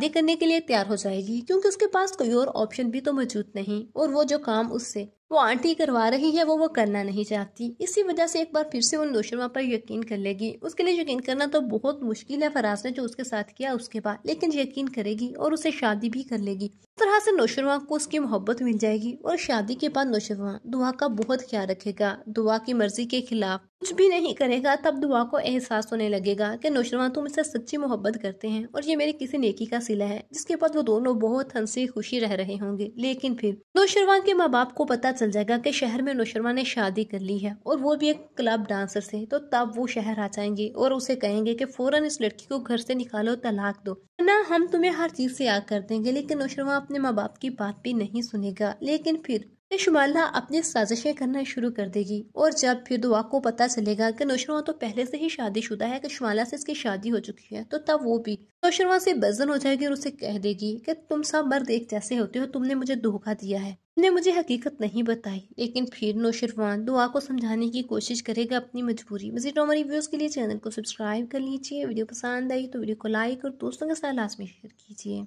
शादी करने के लिए तैयार हो जाएगी क्योंकि उसके पास कोई और ऑप्शन भी तो मौजूद नहीं और वो जो काम उससे वो आंटी करवा रही है वो वो करना नहीं चाहती इसी वजह से एक बार फिर से वो दोषरमा पर यकीन कर लेगी उसके लिए यकीन करना तो बहुत मुश्किल है फराज ने जो उसके साथ किया उसके बाद लेकिन यकीन करेगी और उसे शादी भी कर लेगी इस तरह से नौशरमा को उसकी मोहब्बत मिल जाएगी और शादी के बाद नौशरमा दुआ का बहुत ख्याल रखेगा दुआ की मर्जी के खिलाफ कुछ भी नहीं करेगा तब दुआ को एहसास होने लगेगा कि नौशरमा तुम इससे सच्ची मोहब्बत करते हैं और ये मेरी किसी नेकी का सिला है जिसके बाद वो दोनों बहुत हंसी खुशी रह रहे होंगे लेकिन फिर नौशरवा के माँ बाप को पता चल जाएगा कि शहर में नौशर्मा ने शादी कर ली है और वो भी एक क्लब डांसर से तो तब वो शहर आ जाएंगे और उसे कहेंगे कि फ़ौरन इस लड़की को घर से निकालो तलाक दो ना हम तुम्हें हर चीज़ से याद कर देंगे लेकिन नौशरमा अपने माँ बाप की बात भी नहीं सुनेगा लेकिन फिर शुमाला अपनी साजिशें करना शुरू कर देगी और जब फिर दुआ को पता चलेगा कि नौशरवा तो पहले से ही शादीशुदा है कि शुमाला से इसकी शादी हो चुकी है तो तब वो भी नौशरवा से बजन हो जाएगी और उसे कह देगी कि तुम सब मर्द एक जैसे होते हो तुमने मुझे धोखा दिया है ने मुझे हकीकत नहीं बताई लेकिन फिर नौशरवान दुआ को समझाने की कोशिश करेगा अपनी मजबूरी मजीद हमारी व्यूज़ के लिए चैनल को सब्सक्राइब कर लीजिए वीडियो पसंद आई तो वीडियो को लाइक और दोस्तों के साथ लाजमी शेयर कीजिए